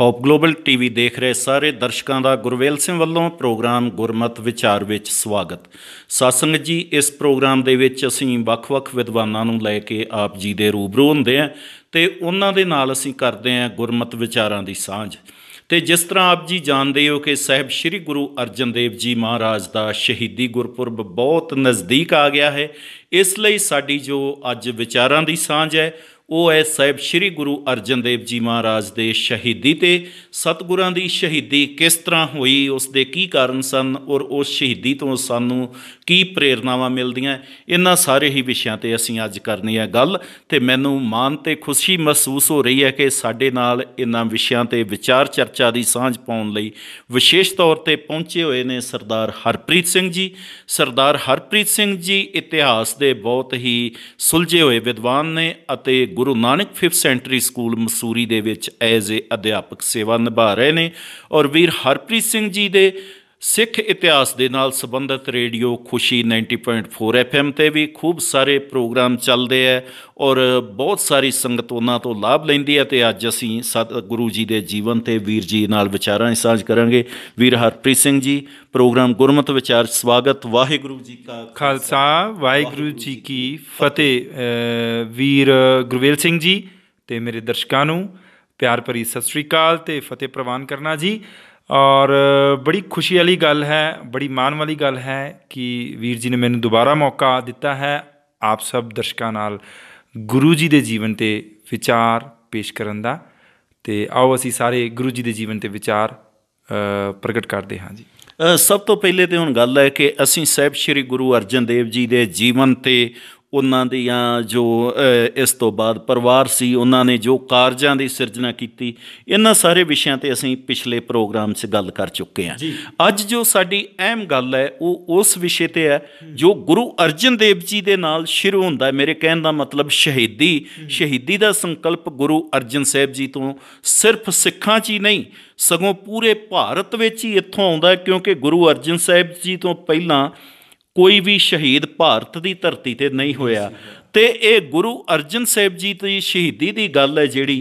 hop global TV ਦੇਖ ਰਹੇ ਸਾਰੇ ਦਰਸ਼ਕਾਂ ਦਾ ਗੁਰਵੇਲ ਸਿੰਘ ਵੱਲੋਂ ਪ੍ਰੋਗਰਾਮ ਗੁਰਮਤ ਵਿਚਾਰ ਵਿੱਚ ਸਵਾਗਤ ਸਾਸੰਗ ਜੀ ਇਸ ਪ੍ਰੋਗਰਾਮ ਦੇ ਵਿੱਚ ਅਸੀਂ ਵੱਖ-ਵੱਖ ਵਿਦਵਾਨਾਂ ਨੂੰ ਲੈ ਕੇ ਆਪ ਜੀ ਦੇ ਰੂਬਰੂ ਹੁੰਦੇ ਆ ਤੇ ਉਹਨਾਂ ਦੇ ਨਾਲ ਅਸੀਂ ਕਰਦੇ ਆ ਗੁਰਮਤ ਵਿਚਾਰਾਂ ਦੀ ਸਾਂਝ ਤੇ ਜਿਸ ਤਰ੍ਹਾਂ ਆਪ ਜੀ ਜਾਣਦੇ ਹੋ ਕਿ ਸਹਿਬ ਸ੍ਰੀ ਗੁਰੂ ਅਰਜਨ ਦੇਵ ਜੀ ਮਹਾਰਾਜ ਦਾ ਸ਼ਹੀਦੀ ਗੁਰਪੁਰਬ ਬਹੁਤ ਨਜ਼ਦੀਕ ਆ ਗਿਆ ਹੈ ਇਸ ਲਈ ਸਾਡੀ ਜੋ ਅੱਜ ਵਿਚਾਰਾਂ ਦੀ ਸਾਂਝ ਹੈ ਉਹ ਹੈ ਸਾਬ ਸ੍ਰੀ ਗੁਰੂ ਅਰਜਨ ਦੇਵ ਜੀ ਮਹਾਰਾਜ ਦੇ ਸ਼ਹੀਦੀ ਤੇ ਸਤਗੁਰਾਂ ਦੀ ਸ਼ਹੀਦੀ ਕਿਸ ਤਰ੍ਹਾਂ ਹੋਈ ਉਸ ਦੇ ਕੀ ਕਾਰਨ ਸਨ ਔਰ ਉਸ ਸ਼ਹੀਦੀ ਤੋਂ ਸਾਨੂੰ ਕੀ ਪ੍ਰੇਰਣਾਵਾਂ ਮਿਲਦੀਆਂ ਇਹਨਾਂ ਸਾਰੇ ਹੀ ਵਿਸ਼ਿਆਂ ਤੇ ਅਸੀਂ ਅੱਜ ਕਰਨੀ ਹੈ ਗੱਲ ਤੇ ਮੈਨੂੰ ਮਾਣ ਤੇ ਖੁਸ਼ੀ ਮਹਿਸੂਸ ਹੋ ਰਹੀ ਹੈ ਕਿ ਸਾਡੇ ਨਾਲ ਇਹਨਾਂ ਵਿਸ਼ਿਆਂ ਤੇ ਵਿਚਾਰ ਚਰਚਾ ਦੀ ਸਾਂਝ ਪਾਉਣ ਲਈ ਵਿਸ਼ੇਸ਼ ਤੌਰ ਤੇ ਪਹੁੰਚੇ ਹੋਏ ਨੇ ਸਰਦਾਰ ਹਰਪ੍ਰੀਤ ਸਿੰਘ ਜੀ ਸਰਦਾਰ ਹਰਪ੍ਰੀਤ ਸਿੰਘ ਜੀ ਇਤਿਹਾਸ ਦੇ ਬਹੁਤ ਹੀ ਸੁਲਝੇ ਹੋਏ ਵਿਦਵਾਨ ਨੇ ਅਤੇ Guru Nanak 5th century school Mussoorie ਦੇ ਵਿੱਚ ਐਜ਼ ਅ ਅਧਿਆਪਕ ਸੇਵਾ ਨਿਭਾ ਰਹੇ ਨੇ ਔਰ ਵੀਰ ਹਰਪ੍ਰੀਤ ਸਿੰਘ ਜੀ ਦੇ ਸਿੱਖ ਇਤਿਹਾਸ ਦੇ ਨਾਲ ਸੰਬੰਧਿਤ ਰੇਡੀਓ ਖੁਸ਼ੀ 90.4 FM ਤੇ ਵੀ ਖੂਬ ਸਾਰੇ ਪ੍ਰੋਗਰਾਮ ਚੱਲਦੇ ਐ ਔਰ ਬਹੁਤ ਸਾਰੀ ਸੰਗਤ ਉਹਨਾਂ ਤੋਂ ਲਾਭ ਲੈਂਦੀ ਹੈ ਤੇ ਅੱਜ ਅਸੀਂ ਗੁਰੂ ਜੀ ਦੇ ਜੀਵਨ ਤੇ ਵੀਰ ਜੀ ਨਾਲ ਵਿਚਾਰਾਂ ਸਾਂਝ ਕਰਾਂਗੇ ਵੀਰ ਹਰਪ੍ਰੀਤ ਸਿੰਘ ਜੀ ਪ੍ਰੋਗਰਾਮ ਗੁਰਮਤ ਵਿਚਾਰ ਸਵਾਗਤ ਵਾਹਿਗੁਰੂ ਜੀ ਕਾ ਖਾਲਸਾ ਵਾਹਿਗੁਰੂ ਜੀ ਕੀ ਫਤਿਹ ਵੀਰ ਗੁਰਵੇਲ ਸਿੰਘ ਜੀ ਤੇ ਮੇਰੇ ਦਰਸ਼ਕਾਂ ਨੂੰ ਪਿਆਰ ਭਰੀ ਸਤਿ ਸ੍ਰੀ ਅਕਾਲ ਤੇ ਫਤਿਹ ਪ੍ਰਵਾਨ ਕਰਨਾ ਜੀ ਔਰ ਬੜੀ ਖੁਸ਼ੀ ਵਾਲੀ ਗੱਲ ਹੈ ਬੜੀ ਮਾਣ ਵਾਲੀ ਗੱਲ ਹੈ ਕਿ ਵੀਰ ਜੀ ਨੇ ਮੈਨੂੰ ਦੁਬਾਰਾ ਮੌਕਾ ਦਿੱਤਾ ਹੈ ਆਪ ਸਭ ਦਰਸ਼ਕਾਂ ਨਾਲ ਗੁਰੂ ਜੀ ਦੇ ਜੀਵਨ ਤੇ ਵਿਚਾਰ ਪੇਸ਼ ਕਰਨ ਦਾ ਤੇ ਆਓ ਅਸੀਂ ਸਾਰੇ ਗੁਰੂ ਜੀ ਦੇ ਜੀਵਨ ਤੇ ਵਿਚਾਰ ਪ੍ਰਗਟ ਕਰਦੇ ਹਾਂ ਜੀ ਸਭ ਤੋਂ ਪਹਿਲੇ ਤੇ ਹੁਣ ਗੱਲ ਹੈ ਕਿ ਅਸੀਂ ਸਹਿਬ ਸ੍ਰੀ ਗੁਰੂ ਅਰਜਨ ਦੇਵ ਜੀ ਦੇ ਜੀਵਨ ਤੇ ਉਹਨਾਂ ਦੀਆਂ ਜੋ ਇਸ ਤੋਂ ਬਾਅਦ ਪਰਿਵਾਰ ਸੀ ਉਹਨਾਂ ਨੇ ਜੋ ਕਾਰਜਾਂ ਦੀ ਸਿਰਜਣਾ ਕੀਤੀ ਇਹਨਾਂ ਸਾਰੇ ਵਿਸ਼ਿਆਂ ਤੇ ਅਸੀਂ ਪਿਛਲੇ ਪ੍ਰੋਗਰਾਮ 'ਚ ਗੱਲ ਕਰ ਚੁੱਕੇ ਹਾਂ ਅੱਜ ਜੋ ਸਾਡੀ ਅਹਿਮ ਗੱਲ ਹੈ ਉਹ ਉਸ ਵਿਸ਼ੇ ਤੇ ਹੈ ਜੋ ਗੁਰੂ ਅਰਜਨ ਦੇਵ ਜੀ ਦੇ ਨਾਲ ਸ਼ੁਰੂ ਹੁੰਦਾ ਹੈ ਮੇਰੇ ਕਹਿਣ ਦਾ ਮਤਲਬ ਸ਼ਹੀਦੀ ਸ਼ਹੀਦੀ ਦਾ ਸੰਕਲਪ ਗੁਰੂ ਅਰਜਨ ਸਾਹਿਬ ਜੀ ਤੋਂ ਸਿਰਫ ਸਿੱਖਾਂ 'ਚ ਹੀ ਨਹੀਂ ਸਗੋਂ ਪੂਰੇ ਭਾਰਤ ਵਿੱਚ ਹੀ ਇੱਥੋਂ ਆਉਂਦਾ ਕਿਉਂਕਿ ਗੁਰੂ ਅਰਜਨ ਸਾਹਿਬ ਜੀ ਤੋਂ ਪਹਿਲਾਂ ਕੋਈ ਵੀ ਸ਼ਹੀਦ ਭਾਰਤ ਦੀ ਧਰਤੀ ਤੇ ਨਹੀਂ ਹੋਇਆ ਤੇ ਇਹ ਗੁਰੂ ਅਰਜਨ ਸਾਹਿਬ ਜੀ ਦੀ ਸ਼ਹੀਦੀ ਦੀ ਗੱਲ ਹੈ ਜਿਹੜੀ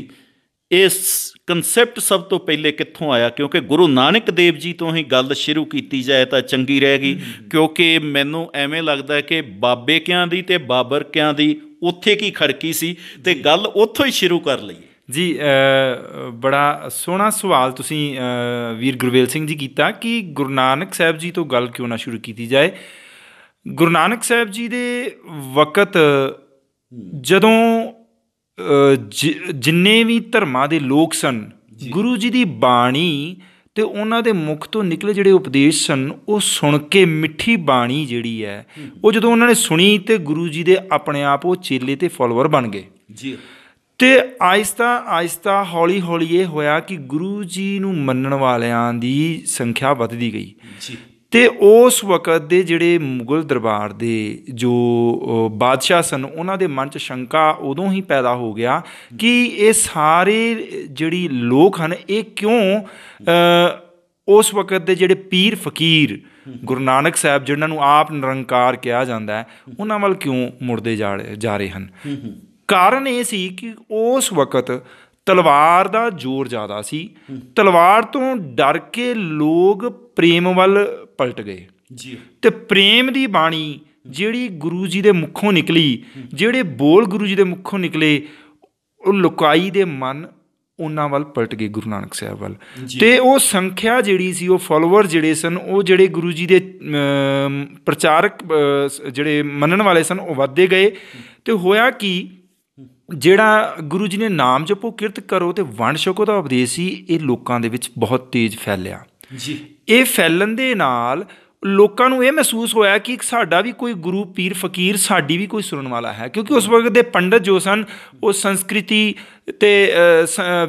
ਇਸ ਕਨਸੈਪਟ ਸਭ ਤੋਂ ਪਹਿਲੇ ਕਿੱਥੋਂ ਆਇਆ ਕਿਉਂਕਿ ਗੁਰੂ ਨਾਨਕ ਦੇਵ ਜੀ ਤੋਂ ਹੀ ਗੱਲ ਸ਼ੁਰੂ ਕੀਤੀ ਜਾਏ ਤਾਂ ਚੰਗੀ ਰਹੇਗੀ ਕਿਉਂਕਿ ਮੈਨੂੰ ਐਵੇਂ ਲੱਗਦਾ ਕਿ ਬਾਬੇ ਕਿਆਂ ਦੀ ਤੇ ਬਾਬਰ ਕਿਆਂ ਦੀ ਉੱਥੇ ਕੀ ਖੜਕੀ ਸੀ ਤੇ ਗੱਲ ਉੱਥੋਂ ਹੀ ਸ਼ੁਰੂ ਕਰ ਲਈ ਜੀ ਬੜਾ ਸੋਹਣਾ ਸਵਾਲ ਤੁਸੀਂ ਵੀਰ ਗੁਰਵੇਲ ਸਿੰਘ ਜੀ ਕੀਤਾ ਕਿ ਗੁਰੂ ਨਾਨਕ ਸਾਹਿਬ ਜੀ ਤੋਂ ਗੱਲ ਕਿਉਂ ਨਾ ਸ਼ੁਰੂ ਕੀਤੀ ਜਾਏ ਗੁਰੂ ਨਾਨਕ ਸਾਹਿਬ ਜੀ ਦੇ ਵਕਤ ਜਦੋਂ ਜਿੰਨੇ ਵੀ ਧਰਮਾਂ ਦੇ ਲੋਕ ਸਨ ਗੁਰੂ ਜੀ ਦੀ ਬਾਣੀ ਤੇ ਉਹਨਾਂ ਦੇ ਮੁਖ ਤੋਂ ਨਿਕਲੇ ਜਿਹੜੇ ਉਪਦੇਸ਼ ਸਨ ਉਹ ਸੁਣ ਕੇ ਮਿੱਠੀ ਬਾਣੀ ਜਿਹੜੀ ਹੈ ਉਹ ਜਦੋਂ ਉਹਨਾਂ ਨੇ ਸੁਣੀ ਤੇ ਗੁਰੂ ਜੀ ਦੇ ਆਪਣੇ ਆਪ ਉਹ ਚੇਲੇ ਤੇ ਫਾਲੋਅਰ ਬਣ ਗਏ ਜੀ ਤੇ ਆਇਸਤਾ ਆਇਸਤਾ ਹੌਲੀ ਹੌਲੀ ਇਹ ਹੋਇਆ ਕਿ ਗੁਰੂ ਜੀ ਨੂੰ ਮੰਨਣ ਵਾਲਿਆਂ ਦੀ ਸੰਖਿਆ ਵੱਧਦੀ ਗਈ ਜੀ ਤੇ ਉਸ ਵਕਤ ਦੇ ਜਿਹੜੇ ਮੁਗਲ ਦਰਬਾਰ ਦੇ ਜੋ ਬਾਦਸ਼ਾਹ ਸਨ ਉਹਨਾਂ ਦੇ ਮਨ 'ਚ ਸ਼ੰਕਾ ਉਦੋਂ ਹੀ ਪੈਦਾ ਹੋ ਗਿਆ ਕਿ ਇਹ ਸਾਰੇ ਜਿਹੜੀ ਲੋਕ ਹਨ ਇਹ ਕਿਉਂ ਉਸ ਵਕਤ ਦੇ ਜਿਹੜੇ ਪੀਰ ਫਕੀਰ ਗੁਰੂ ਨਾਨਕ ਸਾਹਿਬ ਜਿਨ੍ਹਾਂ ਨੂੰ ਆਪ ਨਿਰੰਕਾਰ ਕਿਹਾ ਜਾਂਦਾ ਹੈ ਉਹਨਾਂ ਵੱਲ ਕਿਉਂ ਮੁੜਦੇ ਜਾ ਰਹੇ ਹਨ ਕਾਰਨ ਇਹ ਸੀ ਕਿ ਉਸ ਵਕਤ ਤਲਵਾਰ ਦਾ ਜ਼ੋਰ ਜ਼ਿਆਦਾ ਸੀ ਤਲਵਾਰ ਤੋਂ ਡਰ ਕੇ ਲੋਕ ਪ੍ਰੇਮ ਵੱਲ ਪਲਟ ਗਏ ਜੀ ਤੇ ਪ੍ਰੇਮ ਦੀ ਬਾਣੀ ਜਿਹੜੀ ਗੁਰੂ ਜੀ ਦੇ ਮੁਖੋਂ ਨਿਕਲੀ ਜਿਹੜੇ ਬੋਲ ਗੁਰੂ ਜੀ ਦੇ ਮੁਖੋਂ ਨਿਕਲੇ ਉਹ ਲੁਕਾਈ ਦੇ ਮਨ ਉਹਨਾਂ ਵੱਲ ਪਲਟ ਗਏ ਗੁਰੂ ਨਾਨਕ ਸਾਹਿਬ ਵੱਲ ਤੇ ਉਹ ਸੰਖਿਆ ਜਿਹੜੀ ਸੀ ਉਹ ਫਾਲੋਅਰ ਜਿਹੜੇ ਸਨ ਉਹ ਜਿਹੜੇ ਗੁਰੂ ਜੀ ਦੇ ਪ੍ਰਚਾਰਕ ਜਿਹੜੇ ਮੰਨਣ ਵਾਲੇ ਸਨ ਉਹ ਵੱਧਦੇ ਗਏ ਤੇ ਹੋਇਆ ਕਿ ਜਿਹੜਾ ਗੁਰੂ ਜੀ ਨੇ ਨਾਮ ਜਪੋ ਕਿਰਤ ਕਰੋ ਤੇ ਵੰਡ ਛਕੋ ਦਾ ਉਪਦੇਸ਼ ਸੀ ਇਹ ਲੋਕਾਂ ਦੇ ਵਿੱਚ ਬਹੁਤ ਤੇਜ਼ ਫੈਲਿਆ ਜੀ ਇਹ ਫੈਲਣ ਦੇ ਨਾਲ ਲੋਕਾਂ ਨੂੰ ਇਹ ਮਹਿਸੂਸ ਹੋਇਆ ਕਿ ਸਾਡਾ ਵੀ ਕੋਈ ਗੁਰੂ ਪੀਰ ਫਕੀਰ ਸਾਡੀ ਵੀ ਕੋਈ ਸੁਣਨ ਵਾਲਾ ਹੈ ਕਿਉਂਕਿ ਉਸ ਵਕਤ ਦੇ ਪੰਡਤ ਜੋ ਸਨ ਉਹ ਸੰਸਕ੍ਰਿਤੀ ਤੇ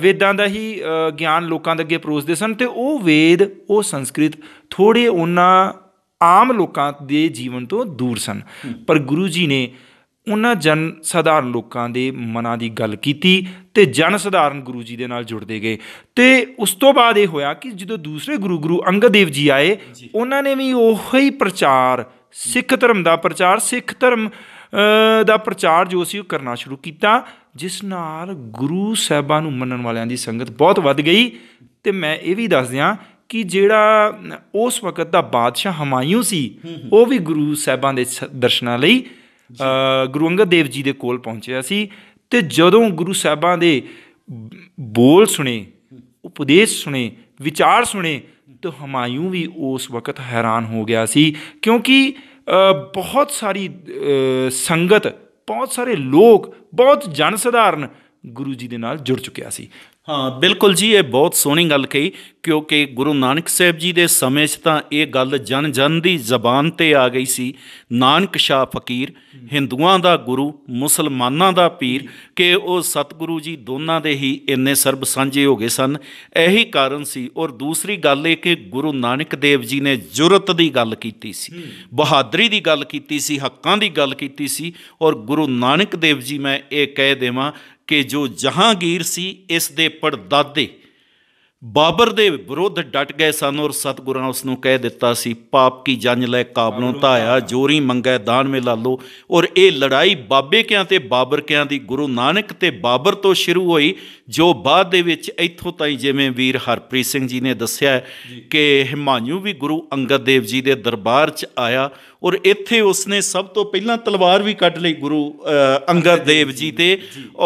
ਵੇਦਾਂ ਦਾ ਹੀ ਗਿਆਨ ਲੋਕਾਂ ਦੇ ਅੱਗੇ ਪਰੋਸਦੇ ਸਨ ਤੇ ਉਹ ਵੇਦ ਉਹ ਸੰਸਕ੍ਰਿਤ ਥੋੜੇ ਉਹਨਾਂ ਆਮ ਲੋਕਾਂ ਦੇ ਜੀਵਨ ਤੋਂ ਦੂਰ ਸਨ ਪਰ ਗੁਰੂ ਜੀ ਨੇ ਉਹਨਾਂ ਜਨ ਸਧਾਰਨ ਲੋਕਾਂ ਦੇ ਮਨਾਂ ਦੀ ਗੱਲ ਕੀਤੀ ਤੇ ਜਨ ਸਧਾਰਨ ਗੁਰੂ ਜੀ ਦੇ ਨਾਲ ਜੁੜਦੇ ਗਏ ਤੇ ਉਸ ਤੋਂ ਬਾਅਦ ਇਹ ਹੋਇਆ ਕਿ ਜਦੋਂ ਦੂਸਰੇ ਗੁਰੂ ਗੁਰੂ ਅੰਗਦ ਦੇਵ ਜੀ ਆਏ ਉਹਨਾਂ ਨੇ ਵੀ ਉਹੀ ਪ੍ਰਚਾਰ ਸਿੱਖ ਧਰਮ ਦਾ ਪ੍ਰਚਾਰ ਸਿੱਖ ਧਰਮ ਦਾ ਪ੍ਰਚਾਰ ਜੋ ਸੀ ਉਹ ਕਰਨਾ ਸ਼ੁਰੂ ਕੀਤਾ ਜਿਸ ਨਾਲ ਗੁਰੂ ਸਾਹਿਬਾਂ ਨੂੰ ਮੰਨਣ ਵਾਲਿਆਂ ਦੀ ਸੰਗਤ ਬਹੁਤ ਵੱਧ ਗਈ ਤੇ ਮੈਂ ਇਹ ਵੀ ਦੱਸ ਦਿਆਂ ਕਿ ਜਿਹੜਾ ਉਸ ਵਕਤ ਦਾ ਬਾਦਸ਼ਾਹ ਹਮਾਇਉ ਸੀ ਉਹ ਵੀ ਗੁਰੂ ਸਾਹਿਬਾਂ ਦੇ ਦਰਸ਼ਨਾਂ ਲਈ ਗੁਰੂ ਅੰਗਦ ਦੇਵ ਜੀ ਦੇ ਕੋਲ ਪਹੁੰਚਿਆ ਸੀ ਤੇ ਜਦੋਂ ਗੁਰੂ ਸਾਹਿਬਾਂ ਦੇ ਬੋਲ ਸੁਣੇ ਉਪਦੇਸ਼ ਸੁਣੇ ਵਿਚਾਰ ਸੁਣੇ ਤਾਂ ਹਮਾਇੂ ਵੀ ਉਸ ਵਕਤ ਹੈਰਾਨ ਹੋ ਗਿਆ ਸੀ ਕਿਉਂਕਿ ਬਹੁਤ ਸਾਰੀ ਸੰਗਤ ਬਹੁਤ ਸਾਰੇ ਲੋਕ ਬਹੁਤ ਜਨ ਸਧਾਰਨ ਗੁਰੂ ਜੀ ਦੇ ਨਾਲ ਜੁੜ ਚੁੱਕਿਆ ਸੀ ਹਾਂ ਬਿਲਕੁਲ ਜੀ ਇਹ ਬਹੁਤ ਸੋਹਣੀ ਗੱਲ ਕਹੀ ਕਿਉਂਕਿ ਗੁਰੂ ਨਾਨਕ ਸਾਹਿਬ ਜੀ ਦੇ ਸਮੇਂ 'ਚ ਤਾਂ ਇਹ ਗੱਲ ਜਨ ਜਨ ਦੀ ਜ਼ਬਾਨ ਤੇ ਆ ਗਈ ਸੀ ਨਾਨਕ ਸ਼ਾ ਫਕੀਰ ਹਿੰਦੂਆਂ ਦਾ ਗੁਰੂ ਮੁਸਲਮਾਨਾਂ ਦਾ ਪੀਰ ਕਿ ਉਹ ਸਤਿਗੁਰੂ ਜੀ ਦੋਨਾਂ ਦੇ ਹੀ ਇੰਨੇ ਸਰਬ ਸਾਂਝੇ ਹੋ ਗਏ ਸਨ ਇਹੀ ਕਾਰਨ ਸੀ ਔਰ ਦੂਸਰੀ ਗੱਲ ਇਹ ਕਿ ਗੁਰੂ ਨਾਨਕ ਦੇਵ ਜੀ ਨੇ ਜੁਰਤ ਦੀ ਗੱਲ ਕੀਤੀ ਸੀ ਬਹਾਦਰੀ ਦੀ ਗੱਲ ਕੀਤੀ ਸੀ ਹੱਕਾਂ ਦੀ ਗੱਲ ਕੀਤੀ ਸੀ ਔਰ ਗੁਰੂ ਨਾਨਕ ਦੇਵ ਜੀ ਮੈਂ ਇਹ ਕਹਿ ਦੇਵਾਂ ਕਿ ਜੋ ਜਹਾਂਗੀਰ ਸੀ ਇਸ ਦੇ ਪਰਦਾਦੇ ਬਾਬਰ ਦੇ ਵਿਰੋਧ ਡਟ ਗਏ ਸਨ ਔਰ ਸਤਗੁਰਾਂ ਉਸ ਨੂੰ ਕਹਿ ਦਿੱਤਾ ਸੀ ਪਾਪ ਕੀ ਜੰਜ ਲੈ ਕਾਬਲੋਂ ਧਾਇਆ ਜੋਰੀ ਮੰਗੈ ਦਾਨ ਮੇ ਲਾਲੋ ਔਰ ਇਹ ਲੜਾਈ ਬਾਬੇ ਕਿਆਂ ਤੇ ਬਾਬਰ ਕਿਆਂ ਦੀ ਗੁਰੂ ਨਾਨਕ ਤੇ ਬਾਬਰ ਤੋਂ ਸ਼ੁਰੂ ਹੋਈ ਜੋ ਬਾਅਦ ਦੇ ਵਿੱਚ ਇੱਥੋਂ ਤਾਈ ਜਿਵੇਂ ਵੀਰ ਹਰਪ੍ਰੀਤ ਸਿੰਘ ਜੀ ਨੇ ਦੱਸਿਆ ਕਿ ਹਿਮਾਯੂ ਵੀ ਗੁਰੂ ਅੰਗਦ ਦੇਵ ਜੀ ਦੇ ਦਰਬਾਰ 'ਚ ਆਇਆ ਔਰ ਇੱਥੇ ਉਸਨੇ ਸਭ ਤੋਂ ਪਹਿਲਾਂ ਤਲਵਾਰ ਵੀ ਕੱਢ ਲਈ ਗੁਰੂ ਅੰਗਦ ਦੇਵ ਜੀ ਤੇ